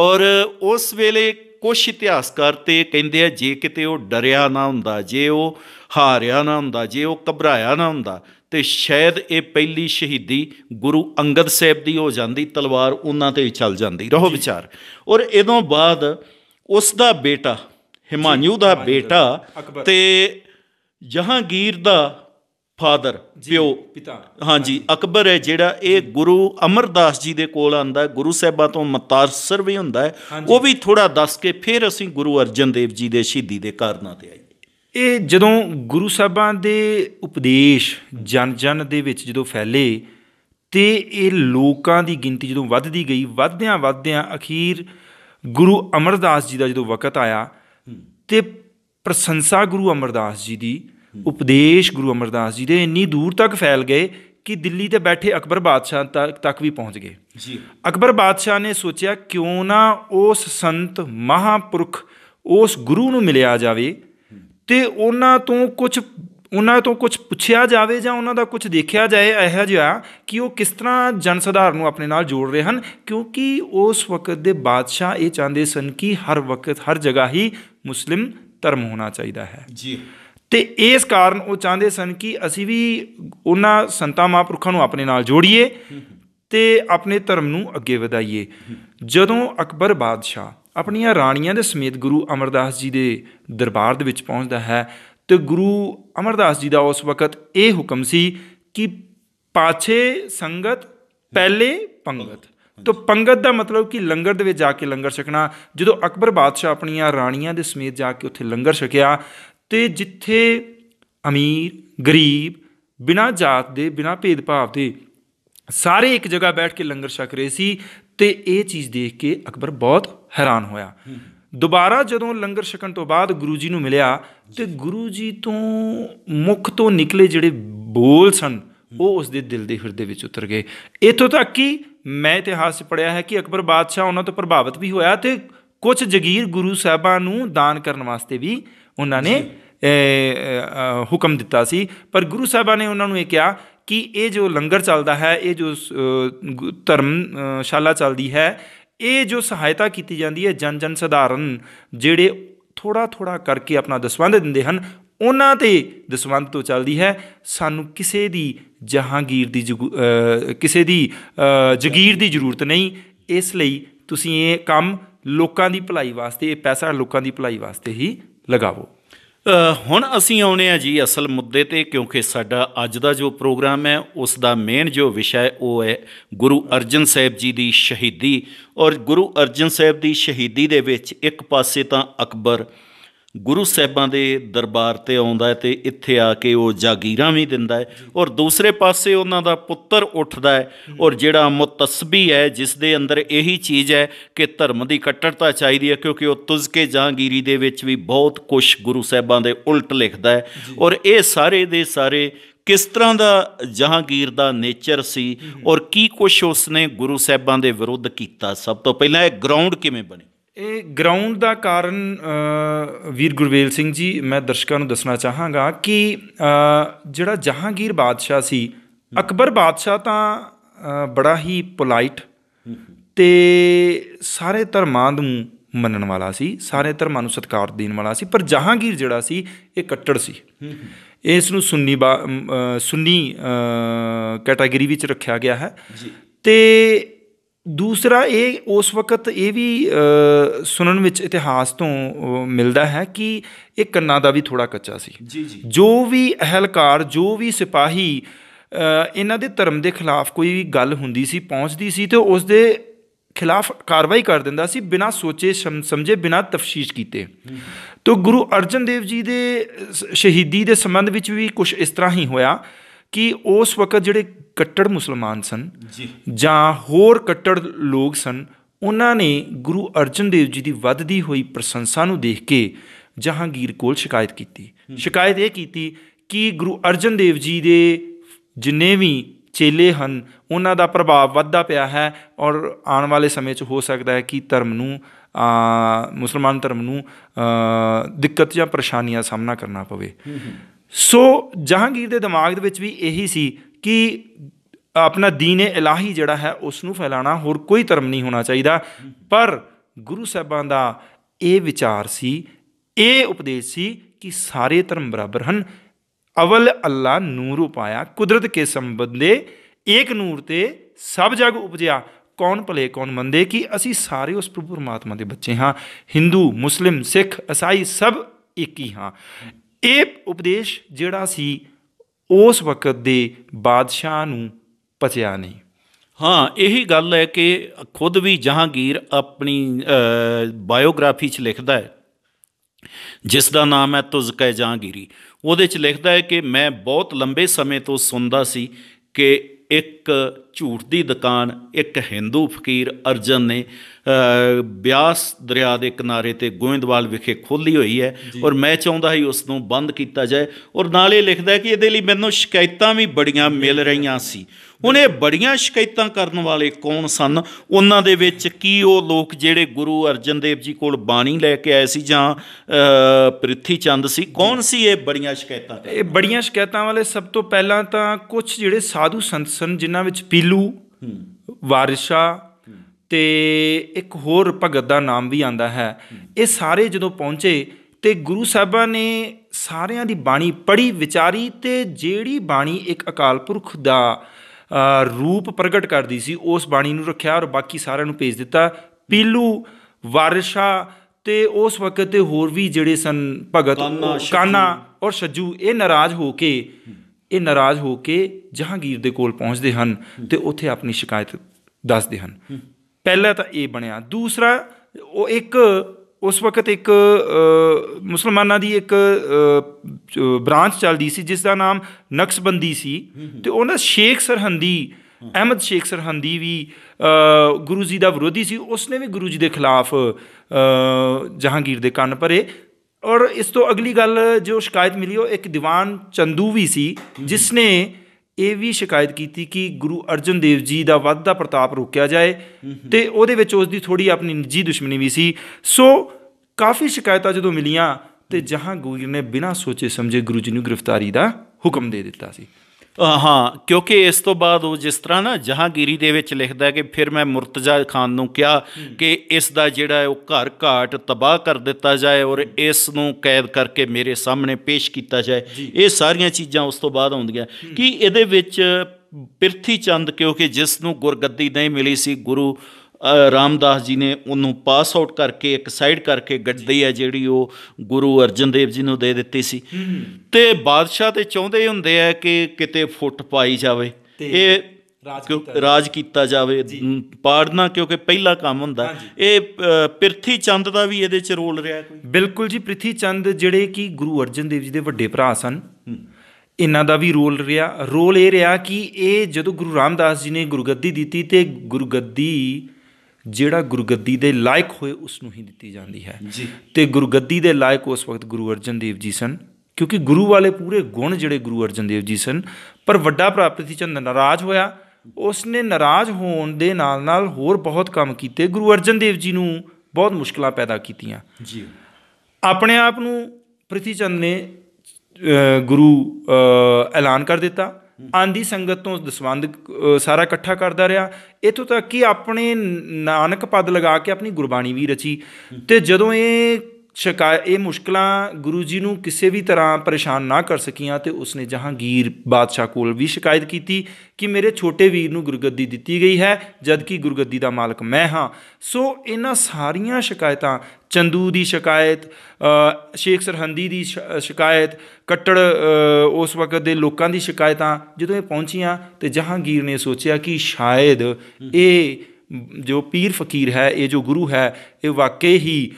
ਔਰ ਉਸ ਵੇਲੇ ਕੁਝ ਇਤਿਹਾਸਕਾਰ ਤੇ ਕਹਿੰਦੇ ਆ ਜੇ ਕਿਤੇ ਉਹ ਡਰਿਆ ਨਾ ਹੁੰਦਾ ਜੇ ਉਹ ਹਾਰਿਆ ਨਾ ਹੁੰਦਾ ਜੇ ਉਹ ਘਬਰਾਇਆ ਨਾ ਹੁੰਦਾ ਤੇ ਸ਼ਾਇਦ ਇਹ ਪਹਿਲੀ ਸ਼ਹੀਦੀ ਗੁਰੂ ਅੰਗਦ ਸਾਹਿਬ ਦੀ ਹੋ ਜਾਂਦੀ ਤਲਵਾਰ ਉਹਨਾਂ ਤੇ ਚੱਲ ਜਾਂਦੀ ਰਹੋ ਵਿਚਾਰ ਔਰ ਇਦੋਂ ਬਾਅਦ ਉਸ ਦਾ ਬੇਟਾ ਹਿਮਾਯੂ ਦਾ ਬੇਟਾ ਤੇ ਜਹਾਂਗੀਰ ਦਾ ਫਾਦਰ ਪਿਓ ਪਿਤਾ ਹਾਂਜੀ ਅਕਬਰ ਹੈ ਜਿਹੜਾ ਇਹ ਗੁਰੂ ਅਮਰਦਾਸ ਜੀ ਦੇ ਕੋਲ ਆਂਦਾ ਗੁਰੂ ਸਾਹਿਬਾਂ ਤੋਂ ਮਤਾਸਰ ਵੀ ਹੁੰਦਾ ਹੈ ਉਹ ਵੀ ਥੋੜਾ ਦੱਸ ਕੇ ਫਿਰ ਅਸੀਂ ਗੁਰੂ ਅਰਜਨ ਦੇਵ ਜੀ ਦੇ ਸ਼ਹੀਦੀ ਦੇ ਕਾਰਨਾਂ ਤੇ ਆਈਏ ਇਹ ਜਦੋਂ ਗੁਰੂ ਸਾਹਿਬਾਂ ਦੇ ਉਪਦੇਸ਼ ਜਨ ਜਨ ਦੇ ਵਿੱਚ ਜਦੋਂ ਫੈਲੇ ਤੇ ਇਹ ਲੋਕਾਂ ਦੀ ਗਿਣਤੀ ਜਦੋਂ ਵੱਧਦੀ ਗਈ ਵੱਧਿਆਂ ਵੱਧਿਆਂ ਅਖੀਰ ਗੁਰੂ ਅਮਰਦਾਸ ਜੀ ਦਾ ਜਦੋਂ ਵਕਤ ਆਇਆ ਤੇ ਪ੍ਰਸ਼ੰਸਾ ਗੁਰੂ ਅਮਰਦਾਸ ਜੀ ਦੀ ਉਪਦੇਸ਼ ਗੁਰੂ ਅਮਰਦਾਸ ਜੀ ਦੇ ਇੰਨੀ ਦੂਰ ਤੱਕ ਫੈਲ ਗਏ ਕਿ ਦਿੱਲੀ ਤੇ ਬੈਠੇ ਅਕਬਰ ਬਾਦਸ਼ਾਹ ਤੱਕ ਵੀ ਪਹੁੰਚ ਗਏ ਜੀ ਅਕਬਰ ਬਾਦਸ਼ਾਹ ਨੇ ਸੋਚਿਆ ਕਿਉਂ ਨਾ ਉਸ ਸੰਤ ਮਹਾਪੁਰਖ ਉਸ ਗੁਰੂ ਨੂੰ ਮਿਲਿਆ ਜਾਵੇ ਤੇ ਉਹਨਾਂ ਤੋਂ ਕੁਝ ਉਹਨਾਂ ਤੋਂ ਕੁਝ ਪੁੱਛਿਆ ਜਾਵੇ ਜਾਂ ਉਹਨਾਂ ਦਾ ਕੁਝ ਦੇਖਿਆ ਜਾਏ ਇਹੋ ਜਿਹਾ ਕਿ ਉਹ ਕਿਸ ਤਰ੍ਹਾਂ ਜਨ ਸਧਾਰਨ ਨੂੰ ਆਪਣੇ ਨਾਲ ਜੋੜ ਰਹੇ ਹਨ ਕਿਉਂਕਿ ਉਸ ਵਕਤ ਦੇ ਬਾਦਸ਼ਾਹ ਇਹ ਚਾਹੁੰਦੇ ਸਨ ਕਿ ਹਰ ਵਕਤ ਹਰ ਜਗ੍ਹਾ ਹੀ ਮੁਸਲਿਮ ਧਰਮ ਹੋਣਾ ਚਾਹੀਦਾ ਹੈ ਜੀ ਤੇ ਇਸ ਕਾਰਨ ਉਹ ਚਾਹੁੰਦੇ ਸਨ ਕਿ ਅਸੀਂ ਵੀ ਉਹਨਾਂ ਸੰਤਾਂ ਮਹਾਂਪੁਰਖਾਂ ਨੂੰ ਆਪਣੇ ਨਾਲ ਜੋੜੀਏ ਤੇ ਆਪਣੇ ਧਰਮ ਨੂੰ ਅੱਗੇ ਵਧਾਈਏ ਜਦੋਂ ਅਕਬਰ ਬਾਦਸ਼ਾਹ ਆਪਣੀਆਂ ਰਾਣੀਆਂ ਦੇ ਸਮੇਤ ਗੁਰੂ ਅਮਰਦਾਸ ਜੀ ਦੇ ਦਰਬਾਰ ਦੇ ਵਿੱਚ ਪਹੁੰਚਦਾ ਹੈ ਤੇ ਗੁਰੂ ਅਮਰਦਾਸ ਜੀ ਦਾ ਉਸ ਵਕਤ ਇਹ ਹੁਕਮ ਸੀ ਕਿ ਪਾਛੇ ਸੰਗਤ ਪਹਿਲੇ ਪੰਗਤ ਤੋ ਪੰਗਤ ਦਾ ਮਤਲਬ ਕਿ ਲੰਗਰ ਦੇ ਵਿੱਚ ਜਾ ਕੇ ਲੰਗਰ ਛਕਣਾ ਜਦੋਂ ਅਕਬਰ ਬਾਦਸ਼ਾਹ ਆਪਣੀਆਂ ਰਾਣੀਆਂ ਦੇ ਸਮੇਤ ਜਾ ਕੇ ਉੱਥੇ ਲੰਗਰ ਛਕਿਆ ਤੇ ਜਿੱਥੇ ਅਮੀਰ ਗਰੀਬ ਬਿਨਾ ਜਾਤ ਦੇ ਭੇਦ ਭੇਦਭਾਵ ਦੇ ਸਾਰੇ ਇੱਕ ਜਗ੍ਹਾ ਬੈਠ ਕੇ ਲੰਗਰ ਛਕ ਰਹੇ ਸੀ ਤੇ ਇਹ ਚੀਜ਼ ਦੇਖ ਕੇ ਅਕਬਰ ਬਹੁਤ ਹੈਰਾਨ ਹੋਇਆ ਦੁਬਾਰਾ ਜਦੋਂ ਲੰਗਰ ਛਕਣ ਤੋਂ ਬਾਅਦ ਗੁਰੂ ਜੀ ਨੂੰ ਮਿਲਿਆ ਤੇ ਗੁਰੂ ਜੀ ਤੋਂ ਮੁਖ ਤੋਂ ਨਿਕਲੇ ਜਿਹੜੇ ਬੋਲ ਸਨ ਉਹ ਉਸ ਦੇ ਦਿਲ ਦੇ ਹਿਰਦੇ ਵਿੱਚ ਉਤਰ ਗਏ ਇਥੋਂ ਤੱਕ ਕਿ ਮੈਂ ਇਤਿਹਾਸ ਪੜਿਆ ਹੈ ਕਿ ਅਕਬਰ ਬਾਦਸ਼ਾਹ ਉਹਨਾਂ ਤੋਂ ਪ੍ਰਭਾਵਿਤ ਵੀ ਹੋਇਆ ਤੇ ਕੁਝ ਜਗੀਰ ਗੁਰੂ ਸਾਹਿਬਾਂ ਨੂੰ ਦਾਨ ਕਰਨ ਵਾਸਤੇ ਵੀ ਉਹਨਾਂ ਨੇ ਹੁਕਮ ਦਿੱਤਾ ਸੀ ਪਰ ਗੁਰੂ ਸਾਹਿਬਾਂ ਨੇ ਉਹਨਾਂ ਨੂੰ ਇਹ ਕਿਹਾ ਕਿ ਇਹ ਜੋ ਲੰਗਰ ਚੱਲਦਾ ਹੈ ਇਹ ਜੋ ਧਰਮਸ਼ਾਲਾ ਚੱਲਦੀ ਹੈ ਇਹ ਜੋ ਸਹਾਇਤਾ ਕੀਤੀ ਜਾਂਦੀ ਹੈ ਜਨ ਜਨ ਸਧਾਰਨ ਜਿਹੜੇ ਥੋੜਾ ਥੋੜਾ ਕਰਕੇ ਆਪਣਾ ਦਸਵੰਦ ਦਿੰਦੇ ਹਨ ਉਹਨਾਂ ਤੇ ਦਸਵੰਦ ਤੋਂ ਚੱਲਦੀ ਹੈ ਸਾਨੂੰ ਕਿਸੇ ਦੀ ਜਹਾਂਗੀਰ ਦੀ ਕਿਸੇ ਦੀ ਜਗੀਰ ਦੀ ਜ਼ਰੂਰਤ ਨਹੀਂ ਇਸ ਲਈ ਤੁਸੀਂ ਇਹ ਕੰਮ ਲੋਕਾਂ ਦੀ ਭਲਾਈ ਵਾਸਤੇ ਇਹ ਪੈਸਾ ਲੋਕਾਂ ਦੀ ਭਲਾਈ ਵਾਸਤੇ ਹੀ ਲਗਾਵੋ ਹੁਣ ਅਸੀਂ ਆਉਨੇ ਆ ਜੀ ਅਸਲ ਮੁੱਦੇ ਤੇ ਕਿਉਂਕਿ ਸਾਡਾ ਅੱਜ ਦਾ ਜੋ ਪ੍ਰੋਗਰਾਮ ਹੈ ਉਸ ਦਾ ਮੇਨ ਜੋ ਵਿਸ਼ਾ ਹੈ ਉਹ ਹੈ ਗੁਰੂ ਅਰਜਨ ਸਾਹਿਬ ਜੀ ਦੀ ਸ਼ਹੀਦੀ ਔਰ ਗੁਰੂ ਅਰਜਨ ਸਾਹਿਬ ਦੀ ਸ਼ਹੀਦੀ ਦੇ ਵਿੱਚ ਇੱਕ ਪਾਸੇ ਤਾਂ ਅਕਬਰ ਗੁਰੂ ਸਾਹਿਬਾਂ ਦੇ ਦਰਬਾਰ ਤੇ ਆਉਂਦਾ ਤੇ ਇੱਥੇ ਆ ਕੇ ਉਹ ਜਾਗੀਰਾਂ ਵੀ ਦਿੰਦਾ ਹੈ ਔਰ ਦੂਸਰੇ ਪਾਸੇ ਉਹਨਾਂ ਦਾ ਪੁੱਤਰ ਉੱਠਦਾ ਹੈ ਔਰ ਜਿਹੜਾ ਮੁਤਸਬੀ ਹੈ ਜਿਸ ਦੇ ਅੰਦਰ ਇਹੀ ਚੀਜ਼ ਹੈ ਕਿ ਧਰਮ ਦੀ ਕੱਟੜਤਾ ਚਾਹੀਦੀ ਹੈ ਕਿਉਂਕਿ ਉਹ ਤੁਜ਼ਕੇ ਜਹਾਂਗੀਰੀ ਦੇ ਵਿੱਚ ਵੀ ਬਹੁਤ ਕੁਝ ਗੁਰੂ ਸਾਹਿਬਾਂ ਦੇ ਉਲਟ ਲਿਖਦਾ ਹੈ ਔਰ ਇਹ ਸਾਰੇ ਦੇ ਸਾਰੇ ਕਿਸ ਤਰ੍ਹਾਂ ਦਾ ਜਹਾਂਗੀਰ ਦਾ ਨੇਚਰ ਸੀ ਔਰ ਕੀ ਕੁਝ ਉਸਨੇ ਗੁਰੂ ਸਾਹਿਬਾਂ ਦੇ ਵਿਰੁੱਧ ਕੀਤਾ ਸਭ ਤੋਂ ਪਹਿਲਾਂ ਇਹ ਗਰਾਊਂਡ ਕਿਵੇਂ ਬਣੀ ਇਹ ਗਰਾਊਂਡ ਦਾ ਕਾਰਨ ਵੀਰ ਗੁਰਵੇਲ ਸਿੰਘ ਜੀ ਮੈਂ ਦਰਸ਼ਕਾਂ ਨੂੰ ਦੱਸਣਾ ਚਾਹਾਂਗਾ ਕਿ ਜਿਹੜਾ ਜਹਾਂਗੀਰ ਬਾਦਸ਼ਾਹ ਸੀ ਅਕਬਰ ਬਾਦਸ਼ਾਹ ਤਾਂ ਬੜਾ ਹੀ ਪੋਲਾਈਟ ਤੇ ਸਾਰੇ ਧਰਮਾਂ ਨੂੰ ਮੰਨਣ ਵਾਲਾ ਸੀ ਸਾਰੇ ਧਰਮਾਂ ਨੂੰ ਸਤਿਕਾਰ ਦੇਣ ਵਾਲਾ ਸੀ ਪਰ ਜਹਾਂਗੀਰ ਜਿਹੜਾ ਸੀ ਇਹ ਕੱਟੜ ਸੀ ਇਸ ਨੂੰ ਸੁੰਨੀ ਸੁੰਨੀ ਕੈਟਾਗਰੀ ਵਿੱਚ ਰੱਖਿਆ ਗਿਆ ਹੈ ਤੇ ਦੂਸਰਾ ਇਹ ਉਸ ਵਕਤ ਇਹ ਵੀ ਸੁਣਨ ਵਿੱਚ ਇਤਿਹਾਸ ਤੋਂ ਮਿਲਦਾ ਹੈ ਕਿ ਇਹ ਕੰਨਾਂ ਦਾ ਵੀ ਥੋੜਾ ਕੱਚਾ ਸੀ ਜੀ ਜੀ ਜੋ ਵੀ ਅਹਲਕਾਰ ਜੋ ਵੀ ਸਿਪਾਹੀ ਇਹਨਾਂ ਦੇ ਧਰਮ ਦੇ ਖਿਲਾਫ ਕੋਈ ਵੀ ਗੱਲ ਹੁੰਦੀ ਸੀ ਪਹੁੰਚਦੀ ਸੀ ਤੇ ਉਸ ਦੇ ਖਿਲਾਫ ਕਾਰਵਾਈ ਕਰ ਦਿੰਦਾ ਸੀ ਬਿਨਾ ਸੋਚੇ ਸਮਝੇ ਬਿਨਾ ਤਫਸ਼ੀਸ਼ ਕੀਤੇ ਤੋ ਗੁਰੂ ਅਰਜਨ ਦੇਵ ਜੀ ਦੇ ਸ਼ਹੀਦੀ ਦੇ ਸੰਬੰਧ ਵਿੱਚ ਵੀ ਕੁਝ ਇਸ ਤਰ੍ਹਾਂ ਹੀ ਹੋਇਆ ਕਿ ਉਸ ਵਕਤ ਜਿਹੜੇ ਕੱਟੜ ਮੁਸਲਮਾਨ ਸਨ ਜਾਂ ਹੋਰ ਕੱਟੜ ਲੋਕ ਸਨ ਉਹਨਾਂ ਨੇ ਗੁਰੂ ਅਰਜਨ ਦੇਵ ਜੀ ਦੀ ਵੱਧਦੀ ਹੋਈ ਪ੍ਰਸ਼ੰਸਾ ਨੂੰ ਦੇਖ ਕੇ ਜਹਾਂਗੀਰ ਕੋਲ ਸ਼ਿਕਾਇਤ ਕੀਤੀ ਸ਼ਿਕਾਇਤ ਇਹ ਕੀਤੀ ਕਿ ਗੁਰੂ ਅਰਜਨ ਦੇਵ ਜੀ ਦੇ ਜਿੰਨੇ ਵੀ ਚੇਲੇ ਹਨ ਉਹਨਾਂ ਦਾ ਪ੍ਰਭਾਵ ਵੱਧਦਾ ਪਿਆ ਹੈ ਔਰ ਆਉਣ ਵਾਲੇ ਸਮੇਂ 'ਚ ਹੋ ਸਕਦਾ ਹੈ ਕਿ ਧਰਮ ਨੂੰ ਆ ਮੁਸਲਮਾਨ ਧਰਮ ਨੂੰ ਦਿੱਕਤ ਜਾਂ ਪਰੇਸ਼ਾਨੀਆਂ ਸਾਹਮਣਾ ਕਰਨਾ ਪਵੇ ਸੋ ਜਹਾਂਗੀਰ ਦੇ ਦਿਮਾਗ ਦੇ ਵਿੱਚ ਵੀ ਇਹੀ ਸੀ ਕਿ ਆਪਣਾ ਦੀਨ ਇਲਾਹੀ ਜਿਹੜਾ ਹੈ ਉਸ ਨੂੰ ਫੈਲਾਣਾ ਹੋਰ ਕੋਈ ਧਰਮ ਨਹੀਂ ਹੋਣਾ ਚਾਹੀਦਾ ਪਰ ਗੁਰੂ ਸਾਹਿਬਾਂ ਦਾ ਇਹ ਵਿਚਾਰ ਸੀ ਇਹ ਉਪਦੇਸ਼ ਸੀ ਕਿ ਸਾਰੇ ਧਰਮ ਬਰਾਬਰ ਹਨ ਅਵਲ ਅੱਲਾ ਨੂਰ ਉਪਾਇਆ ਕੁਦਰਤ ਕੇ ਸੰਬੰਧੇ ਏਕ ਨੂਰ ਤੇ ਸਭ ਜਗ ਉਪਜਿਆ ਕੌਣ ਭਲੇ ਕੌਣ ਮੰਦੇ ਕਿ ਅਸੀਂ ਸਾਰੇ ਉਸ ਪ੍ਰਭੂ ਪਰਮਾਤਮਾ ਦੇ ਬੱਚੇ ਹਾਂ ਹਿੰਦੂ ਮੁਸਲਿਮ ਸਿੱਖ ਈਸਾਈ ਸਭ ਇੱਕ ਹੀ ਹਾਂ ਇਹ ਉਪਦੇਸ਼ ਜਿਹੜਾ ਸੀ ਉਸ ਵਕਤ ਦੇ ਬਾਦਸ਼ਾਹ ਨੂੰ ਪਛਿਆ ਨਹੀਂ ਹਾਂ ਇਹੀ ਗੱਲ ਹੈ ਕਿ ਖੁਦ ਵੀ ਜਹਾਂਗੀਰ ਆਪਣੀ ਬਾਇਓਗ੍ਰਾਫੀ 'ਚ ਲਿਖਦਾ ਹੈ ਜਿਸ ਦਾ ਨਾਮ ਹੈ ਤੁਜ਼ਕੇ ਜਹਾਂਗੀਰੀ ਉਹਦੇ 'ਚ ਲਿਖਦਾ ਹੈ ਕਿ ਮੈਂ ਬਹੁਤ ਲੰਬੇ ਸਮੇਂ ਤੋਂ ਸੁਣਦਾ ਸੀ ਕਿ ਇੱਕ ਝੂਠ ਦੀ ਦੁਕਾਨ ਇੱਕ ਹਿੰਦੂ ਫਕੀਰ ਅਰਜਨ ਨੇ ਬਿਆਸ ਦਰਿਆ ਦੇ ਕਿਨਾਰੇ ਤੇ ਗੋਇੰਦਵਾਲ ਵਿਖੇ ਖੋਲੀ ਹੋਈ ਹੈ ਔਰ ਮੈਂ ਚਾਹੁੰਦਾ ਹਾਂ ਉਸ ਨੂੰ ਬੰਦ ਕੀਤਾ ਜਾਏ ਔਰ ਨਾਲੇ ਲਿਖਦਾ ਕਿ ਇਹਦੇ ਲਈ ਮੈਨੂੰ ਸ਼ਿਕਾਇਤਾਂ ਵੀ ਬੜੀਆਂ ਮਿਲ ਰਹੀਆਂ ਸੀ ਹੁਣ ਇਹ ਬੜੀਆਂ ਸ਼ਿਕਾਇਤਾਂ ਕਰਨ ਵਾਲੇ ਕੌਣ ਸਨ ਉਹਨਾਂ ਦੇ ਵਿੱਚ ਕੀ ਉਹ ਲੋਕ ਜਿਹੜੇ ਗੁਰੂ ਅਰਜਨ ਦੇਵ ਜੀ ਕੋਲ ਬਾਣੀ ਲੈ ਕੇ ਆਏ ਸੀ ਜਾਂ ਪ੍ਰਿਥੀ ਚੰਦ ਸੀ ਕੌਣ ਸੀ ਇਹ ਬੜੀਆਂ ਸ਼ਿਕਾਇਤਾਂ ਇਹ ਬੜੀਆਂ ਸ਼ਿਕਾਇਤਾਂ ਵਾਲੇ ਸਭ ਤੋਂ ਪਹਿਲਾਂ ਤਾਂ ਕੁਝ ਜਿਹੜੇ ਸਾਧੂ ਸੰਤ ਸਨ ਜਿਨ੍ਹਾਂ ਵਿੱਚ ਪੀਲੂ ਵਾਰਿਸ਼ਾ ਤੇ ਇੱਕ ਹੋਰ ਭਗਤ ਦਾ ਨਾਮ ਵੀ ਆਂਦਾ ਹੈ ਇਹ ਸਾਰੇ ਜਦੋਂ ਪਹੁੰਚੇ ਤੇ ਗੁਰੂ ਸਾਹਿਬਾਂ ਨੇ ਸਾਰਿਆਂ ਦੀ ਬਾਣੀ ਪੜ੍ਹੀ ਵਿਚਾਰੀ ਤੇ ਜਿਹੜੀ ਬਾਣੀ ਇੱਕ ਅਕਾਲ ਪੁਰਖ ਦਾ ਰੂਪ ਪ੍ਰਗਟ ਕਰਦੀ ਸੀ ਉਸ ਬਾਣੀ ਨੂੰ ਰੱਖਿਆ ਔਰ ਬਾਕੀ ਸਾਰਿਆਂ ਨੂੰ ਭੇਜ ਦਿੱਤਾ ਪੀਲੂ ਵਾਰਿਸ਼ਾ ਤੇ ਉਸ ਵਕਤ ਤੇ ਹੋਰ ਵੀ ਜਿਹੜੇ ਸਨ ਭਗਤ ਕਾਨਾ ਔਰ ਸੱਜੂ ਇਹ ਨਾਰਾਜ਼ ਹੋ ਕੇ ਇਹ ਨਾਰਾਜ਼ ਹੋ ਕੇ ਜਹਾਂਗੀਰ ਦੇ ਕੋਲ ਪਹੁੰਚਦੇ ਹਨ ਤੇ ਉੱਥੇ ਆਪਣੀ ਸ਼ਿਕਾਇਤ ਦੱਸਦੇ ਹਨ ਪਹਿਲਾ ਤਾਂ ਇਹ ਬਣਿਆ ਦੂਸਰਾ ਉਹ ਇੱਕ ਉਸ ਵਕਤ ਇੱਕ ਮੁਸਲਮਾਨਾਂ ਦੀ ਇੱਕ ਬ੍ਰਾਂਚ ਚੱਲਦੀ ਸੀ ਜਿਸ ਦਾ ਨਾਮ ਨਕਸ਼ਬੰਦੀ ਸੀ ਤੇ ਉਹਨਾਂ ਸ਼ੇਖ ਸਰਹੰਦੀ ਅਹਿਮਦ ਸ਼ੇਖ ਸਰਹੰਦੀ ਵੀ ਗੁਰੂ ਜੀ ਦਾ ਵਿਰੋਧੀ ਸੀ ਉਸਨੇ ਵੀ ਗੁਰੂ ਜੀ ਦੇ ਖਿਲਾਫ ਜਹਾਂਗੀਰ ਦੇ ਕੰਨ ਭਰੇ ਔਰ ਇਸ ਤੋਂ ਅਗਲੀ ਗੱਲ ਜੋ ਸ਼ਿਕਾਇਤ ਮਿਲੀ ਉਹ ਇੱਕ ਦੀਵਾਨ ਚੰਦੂ ਵੀ ਸੀ ਜਿਸਨੇ ਇਹ ਵੀ ਸ਼ਿਕਾਇਤ ਕੀਤੀ ਕਿ ਗੁਰੂ ਅਰਜਨ ਦੇਵ ਜੀ ਦਾ ਵੱਧਦਾ ਪ੍ਰਤਾਪ ਰੋਕਿਆ ਜਾਏ ਤੇ ਉਹਦੇ ਵਿੱਚ ਉਸ ਦੀ ਥੋੜੀ ਆਪਣੀ ਨਿੱਜੀ ਦੁਸ਼ਮਣੀ ਵੀ ਸੀ ਸੋ ਕਾਫੀ ਸ਼ਿਕਾਇਤਾਂ ਜਦੋਂ ਮਿਲੀਆਂ ਤੇ ਜਹਾਂਗੀਰ ਨੇ ਬਿਨਾਂ ਸੋਚੇ ਸਮਝੇ ਗੁਰੂ ਜੀ ਨੂੰ ਗ੍ਰਿਫਤਾਰੀ ਦਾ ਹੁਕਮ ਦੇ ਦਿੱਤਾ ਸੀ ਹਾਂ ਕਿਉਂਕਿ ਇਸ ਤੋਂ ਬਾਅਦ ਉਹ ਜਿਸ ਤਰ੍ਹਾਂ ਨਾ ਜਹਾਂਗੀਰੀ ਦੇ ਵਿੱਚ ਲਿਖਦਾ ਕਿ ਫਿਰ ਮੈਂ ਮੁਰਤਜ਼ਾ ਖਾਨ ਨੂੰ ਕਿਹਾ ਕਿ ਇਸ ਦਾ ਜਿਹੜਾ ਉਹ ਘਰ ਘਾਟ ਤਬਾਹ ਕਰ ਦਿੱਤਾ ਜਾਏ ਔਰ ਇਸ ਨੂੰ ਕੈਦ ਕਰਕੇ ਮੇਰੇ ਸਾਹਮਣੇ ਪੇਸ਼ ਕੀਤਾ ਜਾਏ ਇਹ ਸਾਰੀਆਂ ਚੀਜ਼ਾਂ ਉਸ ਤੋਂ ਬਾਅਦ ਆਉਂਦੀਆਂ ਕਿ ਇਹਦੇ ਵਿੱਚ ਪਿਰਥੀ ਚੰਦ ਕਿਉਂਕਿ ਜਿਸ ਨੂੰ ਗੁਰਗੱਦੀ ਨਹੀਂ ਮਿਲੀ ਸੀ ਗੁਰੂ ਰਾਮਦਾਸ ਜੀ ਨੇ ਉਹਨੂੰ ਪਾਸ ਆਊਟ ਕਰਕੇ ਇੱਕ ਸਾਈਡ ਕਰਕੇ ਗੱਡਦੀ ਹੈ ਜਿਹੜੀ ਉਹ ਗੁਰੂ ਅਰਜਨ ਦੇਵ ਜੀ ਨੂੰ ਦੇ ਦਿੱਤੀ ਸੀ ਤੇ ਬਾਦਸ਼ਾਹ ਤੇ ਚਾਹੁੰਦੇ ਹੁੰਦੇ ਆ ਕਿ ਕਿਤੇ ਫੁੱਟ ਪਾਈ ਜਾਵੇ ਇਹ ਰਾਜ ਕੀਤਾ ਜਾਵੇ ਪਾੜਨਾ ਕਿਉਂਕਿ ਪਹਿਲਾ ਕੰਮ ਹੁੰਦਾ ਇਹ ਪ੍ਰਿਥੀ ਚੰਦ ਦਾ ਵੀ ਇਹਦੇ ਚ ਰੋਲ ਰਿਹਾ ਕੋਈ ਬਿਲਕੁਲ ਜੀ ਪ੍ਰਿਥੀ ਚੰਦ ਜਿਹੜੇ ਕਿ ਗੁਰੂ ਅਰਜਨ ਦੇਵ ਜੀ ਦੇ ਵੱਡੇ ਭਰਾ ਸਨ ਇਹਨਾਂ ਦਾ ਵੀ ਰੋਲ ਰਿਹਾ ਰੋਲ ਇਹ ਰਿਹਾ ਕਿ ਇਹ ਜਦੋਂ ਗੁਰੂ ਰਾਮਦਾਸ ਜੀ ਨੇ ਗੁਰਗੱਦੀ ਦਿੱਤੀ ਤੇ ਗੁਰਗੱਦੀ ਜਿਹੜਾ ਗੁਰਗੱਦੀ ਦੇ ਲਾਇਕ ਹੋਏ ਉਸ ਨੂੰ ਹੀ ਦਿੱਤੀ ਜਾਂਦੀ ਹੈ ਜੀ ਤੇ ਗੁਰਗੱਦੀ ਦੇ ਲਾਇਕ ਉਸ ਵਕਤ ਗੁਰੂ ਅਰਜਨ ਦੇਵ ਜੀ ਸਨ ਕਿਉਂਕਿ ਗੁਰੂ ਵਾਲੇ ਪੂਰੇ ਗੁਣ ਜਿਹੜੇ ਗੁਰੂ ਅਰਜਨ ਦੇਵ ਜੀ ਸਨ ਪਰ ਵੱਡਾ ਪ੍ਰਾਪਤੀ ਚੰਦ ਨਾਰਾਜ਼ ਹੋਇਆ ਉਸ ਨੇ ਨਾਰਾਜ਼ ਹੋਣ ਦੇ ਨਾਲ ਨਾਲ ਹੋਰ ਬਹੁਤ ਕੰਮ ਕੀਤੇ ਗੁਰੂ ਅਰਜਨ ਦੇਵ ਜੀ ਨੂੰ ਬਹੁਤ ਮੁਸ਼ਕਲਾਂ ਪੈਦਾ ਕੀਤੀਆਂ ਜੀ ਆਪਣੇ ਆਪ ਨੂੰ ਪ੍ਰਿਥੀ ਚੰਦ ਨੇ ਗੁਰੂ ਐਲਾਨ ਕਰ ਦਿੱਤਾ ਆਂਦੀ ਸੰਗਤ ਤੋਂ ਦਸਵੰਦ ਸਾਰਾ ਇਕੱਠਾ ਕਰਦਾ ਰਿਹਾ ਇਥੋਂ ਤੱਕ ਕਿ ਆਪਣੇ ਨਾਨਕ ਪਦ ਲਗਾ ਕੇ ਆਪਣੀ ਗੁਰਬਾਣੀ ਵੀ ਰਚੀ ਤੇ ਜਦੋਂ ਇਹ ਸ਼ਿਕਾਇ ਇਹ ਮੁਸ਼ਕਲਾਂ ਗੁਰੂ ਜੀ ਨੂੰ ਕਿਸੇ ਵੀ ਤਰ੍ਹਾਂ ਪਰੇਸ਼ਾਨ ਨਾ ਕਰ ਸਕੀਆਂ ਤੇ ਉਸਨੇ ਜਹਾਂਗੀਰ ਬਾਦਸ਼ਾਹ ਕੋਲ ਵੀ ਸ਼ਿਕਾਇਤ ਕੀਤੀ ਕਿ ਮੇਰੇ ਛੋਟੇ ਵੀਰ ਨੂੰ ਗੁਰਗੱਦੀ ਦਿੱਤੀ ਗਈ ਹੈ ਜਦ ਕਿ ਗੁਰਗੱਦੀ ਦਾ ਮਾਲਕ ਮੈਂ ਹਾਂ ਸੋ ਇਹਨਾਂ ਸਾਰੀਆਂ ਸ਼ਿਕਾਇਤਾਂ ਚੰਦੂ ਦੀ ਸ਼ਿਕਾਇਤ ਸ਼ੇਖ ਸਰਹੰਦੀ ਦੀ ਸ਼ਿਕਾਇਤ ਕੱਟੜ ਉਸ ਵਕਤ ਦੇ ਲੋਕਾਂ ਦੀ ਸ਼ਿਕਾਇਤਾਂ ਜਦੋਂ ਇਹ ਪਹੁੰਚੀਆਂ ਤੇ ਜਹਾਂਗੀਰ ਨੇ ਸੋਚਿਆ ਕਿ ਸ਼ਾਇਦ ਇਹ ਜੋ ਪੀਰ ਫਕੀਰ ਹੈ ਇਹ ਜੋ ਗੁਰੂ ਹੈ ਇਹ ਵਾਕਈ ਹੀ